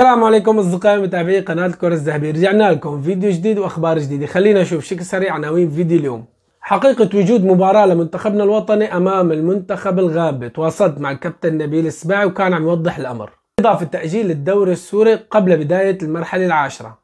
السلام عليكم اصدقائي متابعي قناه الكره الذهبيه رجعنا لكم فيديو جديد واخبار جديده خلينا نشوف بشكل سريع عناوين فيديو اليوم حقيقة وجود مباراة لمنتخبنا الوطني أمام المنتخب الغابة تواصلت مع الكابتن نبيل السباعي وكان عم يوضح الأمر إضافة تأجيل الدوري السوري قبل بداية المرحلة العاشرة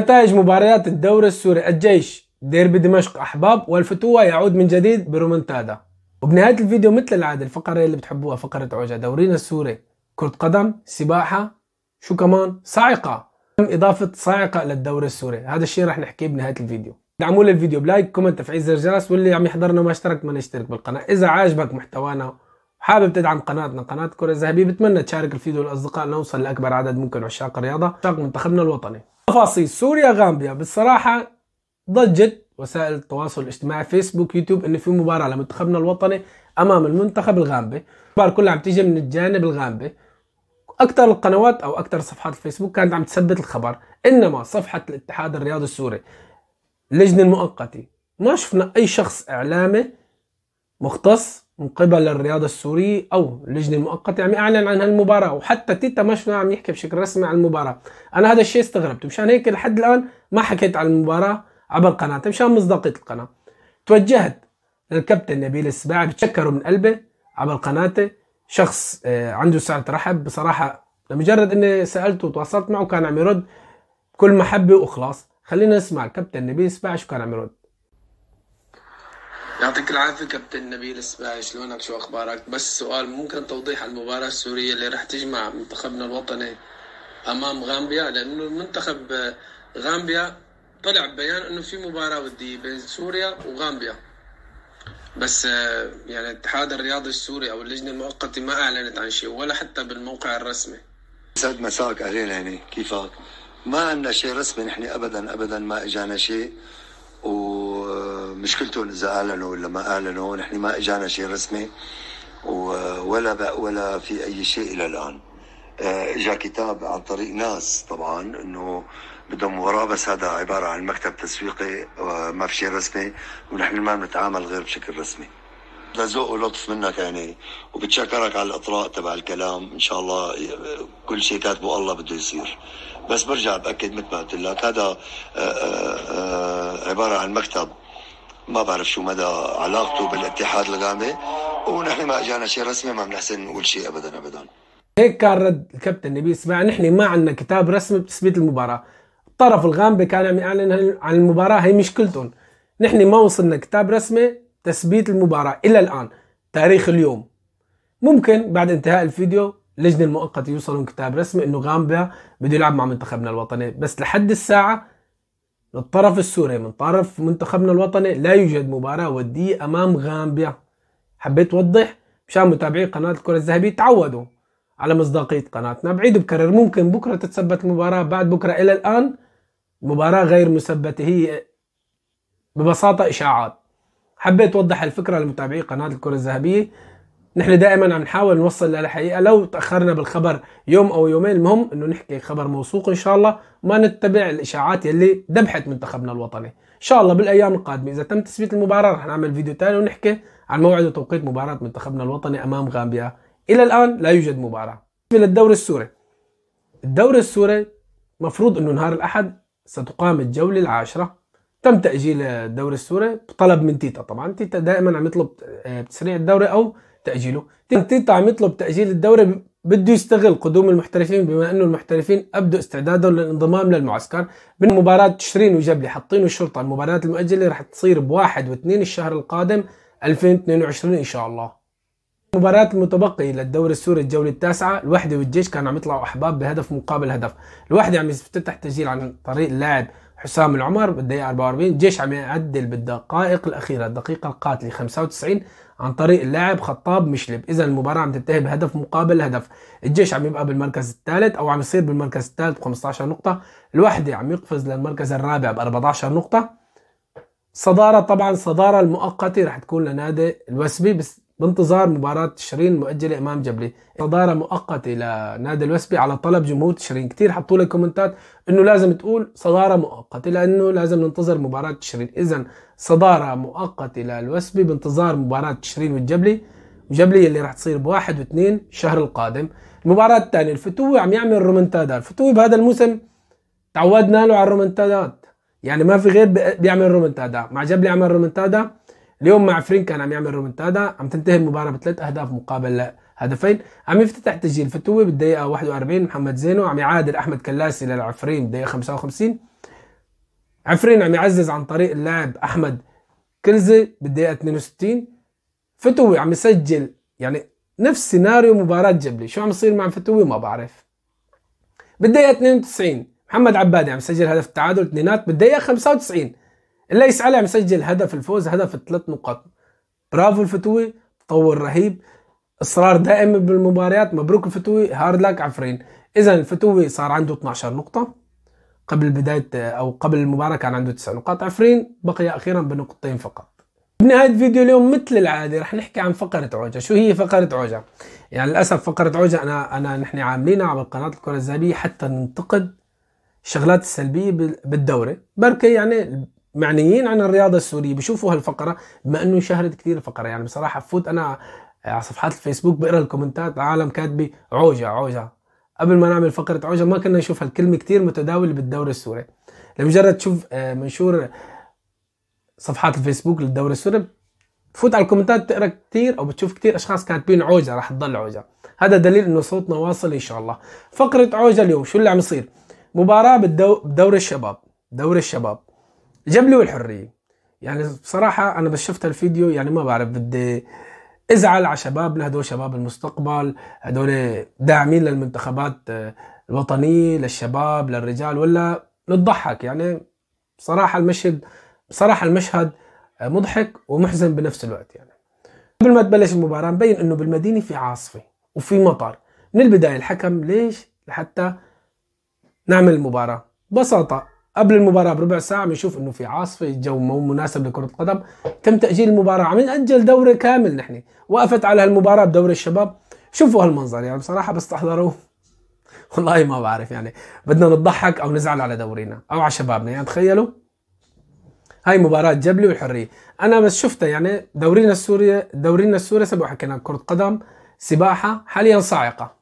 نتائج مباريات الدوري السوري الجيش ديربي دمشق أحباب والفتوة يعود من جديد برومنتادا وبنهاية الفيديو مثل العادة الفقرة اللي بتحبوها فقرة عوجة دورينا السوري كرة قدم سباحة شو كمان صاعقه تم اضافه صاعقه الدوري السوري هذا الشيء رح نحكيه بنهايه الفيديو دعموا لي الفيديو بلايك كومنت تفعيل زر الجرس واللي عم يحضرنا وما اشترك ما يشترك بالقناه اذا عاجبك محتوانا وحابب تدعم قناتنا قناه كره ذهبيه بتمنى تشارك الفيديو للاصدقاء لنوصل لاكبر عدد ممكن عشاق الرياضه عشاق منتخبنا الوطني تفاصيل سوريا غامبيا بالصراحه ضجت وسائل التواصل الاجتماعي فيسبوك يوتيوب انه في مباراه لمنتخبنا الوطني امام المنتخب الغامبي الاخبار كلها عم تيجي من الجانب الغامبي اكثر القنوات او اكثر صفحات الفيسبوك كانت عم تثبت الخبر انما صفحه الاتحاد الرياضي السوري اللجنه المؤقته ما شفنا اي شخص اعلامي مختص من قبل الرياضه السوريه او اللجنه المؤقته عم يعلن عن هالمباراه وحتى تيتا ما شفناه عم يحكي بشكل رسمي عن المباراه انا هذا الشيء استغربت مشان هيك لحد الان ما حكيت عن المباراه عبر قناتي مشان مصداقيه القناه توجهت للكابتن نبيل السباعي بتشكره من قلبي عبر قناتي شخص آه، عنده سعة رحب بصراحة لمجرد اني سألته وتواصلت معه كان عم يرد كل محبة وخلاص خلينا نسمع كابتن نبيل السباعي شو كان عم يرد يعطيك العافية كابتن نبيل السباعي شلونك شو أخبارك بس سؤال ممكن توضيح عن المباراة السورية اللي راح تجمع منتخبنا الوطني أمام غامبيا لأنه المنتخب آه، غامبيا طلع بيان أنه في مباراة ودية بين سوريا وغامبيا بس آه، يعني الاتحاد الرياضي السوري او اللجنه المؤقته ما اعلنت عن شيء ولا حتى بالموقع الرسمي سعد مساك اهلين يعني كيفك؟ ما عندنا شيء رسمي نحن ابدا ابدا ما اجانا شيء ومشكلتهم اذا اعلنوا ولا ما اعلنوا نحن ما اجانا شيء رسمي ولا ولا في اي شيء الى الان اجى آه، كتاب عن طريق ناس طبعا انه بدهم وراه بس هذا عباره عن مكتب تسويقي آه، ما في شيء رسمي ونحن ما بنتعامل غير بشكل رسمي لذوق ولطف منك يعني وبتشكرك على الاطراء تبع الكلام ان شاء الله آه، كل شيء كاتبه الله بده يصير بس برجع باكد مثل ما قلت لك هذا عباره عن مكتب ما بعرف شو مدى علاقته بالاتحاد الغامي ونحن ما اجانا شيء رسمي ما بنحسن نقول شيء ابدا ابدا هيك كان رد الكابتن نبيل اسماعيل نحن ما عندنا كتاب رسمي بتثبيت المباراه الطرف الغامبي كان عم يعلن عن المباراه هي مشكلتهم نحن ما وصلنا كتاب رسمي تثبيت المباراه الى الان تاريخ اليوم ممكن بعد انتهاء الفيديو اللجنه المؤقته يوصلون كتاب رسمي انه غامبيا بده يلعب مع منتخبنا الوطني بس لحد الساعه الطرف السوري من طرف منتخبنا الوطني لا يوجد مباراه وديه امام غامبيا حبيت اوضح مشان متابعي قناه الكره الذهبيه تعودوا على مصداقيه قناتنا بعيد بكرر ممكن بكره تتثبت المباراه بعد بكره الى الان مباراه غير مثبته هي ببساطه اشاعات حبيت اوضح الفكره لمتابعي قناه الكره الذهبيه نحن دائما عم نحاول نوصل للحقيقه لو تاخرنا بالخبر يوم او يومين المهم انه نحكي خبر موثوق ان شاء الله ما نتبع الاشاعات يلي ذبحت منتخبنا الوطني ان شاء الله بالايام القادمه اذا تم تثبيت المباراه رح نعمل فيديو ثاني ونحكي عن موعد وتوقيت مباراه منتخبنا الوطني امام غامبيا الى الان لا يوجد مباراه بالنسبه للدوري السوري الدوري السوري مفروض انه نهار الاحد ستقام الجوله العاشره تم تاجيل الدوري السوري بطلب من تيتا طبعا تيتا دائما عم يطلب آه، تسريع الدوري او تاجيله تيتا عم يطلب تاجيل الدوري بده يستغل قدوم المحترفين بما انه المحترفين ابدوا استعدادهم للانضمام للمعسكر من مباراه تشرين وجبلي حاطين الشرطه المباريات المؤجله رح تصير بواحد واثنين الشهر القادم 2022 ان شاء الله المباراة المتبقية للدوري السوري الجولة التاسعة الوحدة والجيش كانوا عم يطلعوا أحباب بهدف مقابل هدف الوحدة عم يفتتح تسجيل عن طريق اللاعب حسام العمر بالدقيقة 44 الجيش عم يعدل بالدقائق الأخيرة الدقيقة القاتلة 95 عن طريق اللاعب خطاب مشلب إذا المباراة عم تنتهي بهدف مقابل هدف الجيش عم يبقى بالمركز الثالث أو عم يصير بالمركز الثالث ب 15 نقطة الوحدة عم يقفز للمركز الرابع ب 14 نقطة صدارة طبعا صدارة المؤقتة رح تكون لنادي الوسبي بس بانتظار مباراة تشرين مؤجلة أمام جبلي صدارة مؤقتة لنادي الوسبي على طلب جمهور تشرين كثير حطوا لي كومنتات إنه لازم تقول صدارة مؤقتة لأنه لازم ننتظر مباراة تشرين إذا صدارة مؤقتة للوسبي بانتظار مباراة تشرين والجبلي وجبلي اللي راح تصير بواحد واثنين الشهر القادم المباراة الثانية الفتوي عم يعمل رومنتادا الفتوي بهذا الموسم تعودنا له على الرومنتادات يعني ما في غير بيعمل رومنتادا مع جبلي عمل رومنتادا اليوم مع فرينك كان عم يعمل رومنتادا عم تنتهي المباراه بثلاث اهداف مقابل هدفين عم يفتتح تسجيل فتوي بالدقيقه 41 محمد زينو عم يعادل احمد كلاسي للعفرين بالدقيقه 55 عفرين عم يعزز عن طريق اللاعب احمد كلزي بالدقيقه 62 فتوي عم يسجل يعني نفس سيناريو مباراه جبلي شو عم يصير مع فتوي ما بعرف بالدقيقه 92 محمد عبادي عم يسجل هدف التعادل اثنينات بالدقيقه 95 اللي يعني علي عم مسجل هدف الفوز هدف الثلاث نقاط برافو الفتوي تطور رهيب اصرار دائم بالمباريات مبروك الفتوي هارد لاك عفرين اذا الفتوي صار عنده 12 نقطه قبل بدايه او قبل المباراه كان عنده 9 نقاط عفرين بقي اخيرا بنقطتين فقط بنهاية فيديو اليوم مثل العادة رح نحكي عن فقرة عوجة شو هي فقرة عوجة يعني للأسف فقرة عوجة أنا أنا نحن عاملينها على قناة الكرة الذهبية حتى ننتقد الشغلات السلبية بالدوري بركي يعني معنيين عن الرياضه السوريه بشوفوا هالفقره بما انه شهرت كثير الفقره يعني بصراحه فوت انا على صفحات الفيسبوك بقرا الكومنتات عالم كاتبي عوجه عوجه قبل ما نعمل فقره عوجه ما كنا نشوف هالكلمه كثير متداوله بالدوري السوري لمجرد تشوف آه، منشور صفحات الفيسبوك للدوري السوري فوت على الكومنتات بتقرا كثير او بتشوف كثير اشخاص كاتبين عوجه راح تضل عوجه هذا دليل انه صوتنا واصل ان شاء الله فقره عوجه اليوم شو اللي عم يصير مباراه بالدوري بدوري الشباب دوري الشباب جاب لي الحريه يعني بصراحه انا بس شفت الفيديو يعني ما بعرف بدي ازعل على شبابنا هدول شباب المستقبل هدول داعمين للمنتخبات آه، الوطنيه للشباب للرجال ولا نضحك يعني بصراحه المشهد بصراحه المشهد آه، مضحك ومحزن بنفس الوقت يعني قبل ما تبلش المباراه مبين انه بالمدينه في عاصفه وفي مطر من البدايه الحكم ليش لحتى نعمل المباراه ببساطه قبل المباراة بربع ساعة بنشوف انه في عاصفة الجو مو مناسب لكرة القدم تم تأجيل المباراة عم نأجل دورة كامل نحن وقفت على هالمباراة بدوري الشباب شوفوا هالمنظر يعني بصراحة بستحضروه والله ما بعرف يعني بدنا نضحك او نزعل على دورينا او على شبابنا يعني تخيلوا هاي مباراة جبلي والحرية انا بس شفتها يعني دورينا السورية دورينا السورية سبق حكينا كرة قدم سباحة حاليا صاعقة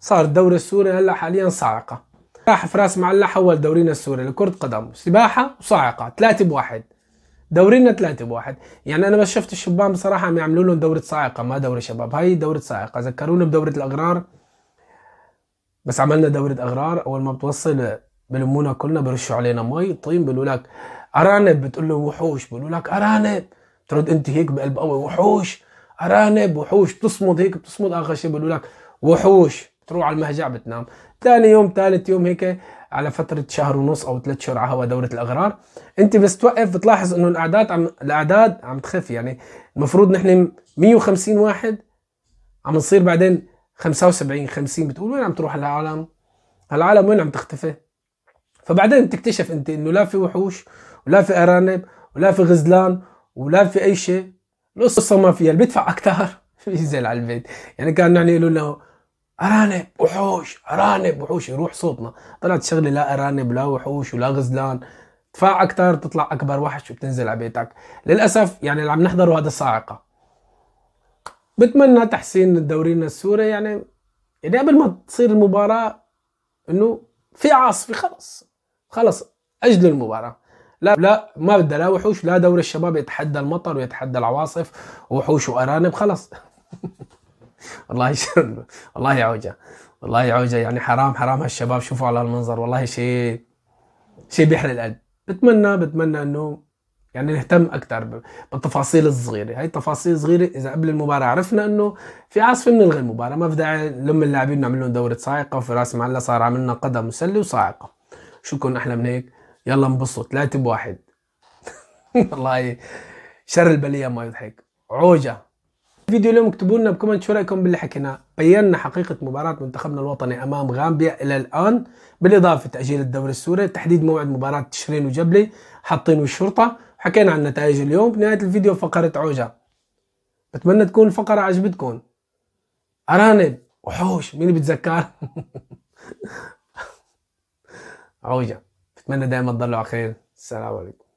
صار الدوري السوري هلا حاليا صاعقة راح فراس معلح اول دورينا السوري لكره قدم سباحه وصاعقه ثلاثة بواحد دورينا ثلاثة بواحد يعني انا بس شفت الشبان بصراحه عم يعملوا لهم دوره صاعقه ما دوره شباب هاي دوره صاعقه ذكروني بدوره الاغرار بس عملنا دوره اغرار اول ما بتوصل بلمونا كلنا برشوا علينا مي طين بيقولوا لك ارانب بتقول لهم وحوش بيقولوا لك ارانب ترد انت هيك بقلب قوي وحوش ارانب وحوش بتصمد هيك بتصمد اخر شيء بيقولوا لك وحوش تروح على المهجع بتنام ثاني يوم ثالث يوم هيك على فترة شهر ونص أو ثلاث شهور على هوا دورة الأغرار أنت بس توقف بتلاحظ إنه الأعداد عم الأعداد عم تخف يعني المفروض نحن 150 واحد عم نصير بعدين 75 50 بتقول وين عم تروح هالعالم؟ هالعالم وين عم تختفي؟ فبعدين بتكتشف أنت إنه لا في وحوش ولا في أرانب ولا في غزلان ولا في أي شيء القصة ما فيها اللي بيدفع أكثر بينزل على البيت يعني كان نحن يقولوا له ارانب وحوش ارانب وحوش يروح صوتنا طلعت شغله لا ارانب لا وحوش ولا غزلان تفاع اكثر تطلع اكبر وحش وبتنزل على بيتك للاسف يعني اللي عم نحضره هذا صاعقه بتمنى تحسين الدورينا السوري يعني يعني قبل ما تصير المباراه انه في عاصفه خلص خلص اجلوا المباراه لا لا ما بدها لا وحوش لا دوري الشباب يتحدى المطر ويتحدى العواصف وحوش وارانب خلص والله شر... والله عوجه والله عوجه يعني حرام حرام هالشباب شوفوا على المنظر والله شيء شيء بيحرق القلب بتمنى بتمنى انه يعني نهتم اكثر بالتفاصيل الصغيره هاي التفاصيل الصغيره اذا قبل المباراه عرفنا انه في عاصفه نلغي المباراه ما في داعي نلم اللاعبين نعمل لهم دوره صاعقه وفي راس معلا صار عملنا قدم مسلي وصاعقه شو كون احلى من هيك يلا انبسطوا 3 بواحد والله شر البليه ما يضحك عوجه فيديو اليوم اكتبوا لنا بكومنت شو رايكم باللي حكيناه بينا حقيقه مباراه منتخبنا الوطني امام غامبيا الى الان بالاضافه تاجيل الدوري السوري تحديد موعد مباراه تشرين وجبلي حاطين والشرطه حكينا عن نتائج اليوم بنهايه الفيديو فقره عوجه بتمنى تكون الفقره عجبتكم ارانب وحوش مين بتذكر عوجه بتمنى دائما تضلوا على خير السلام عليكم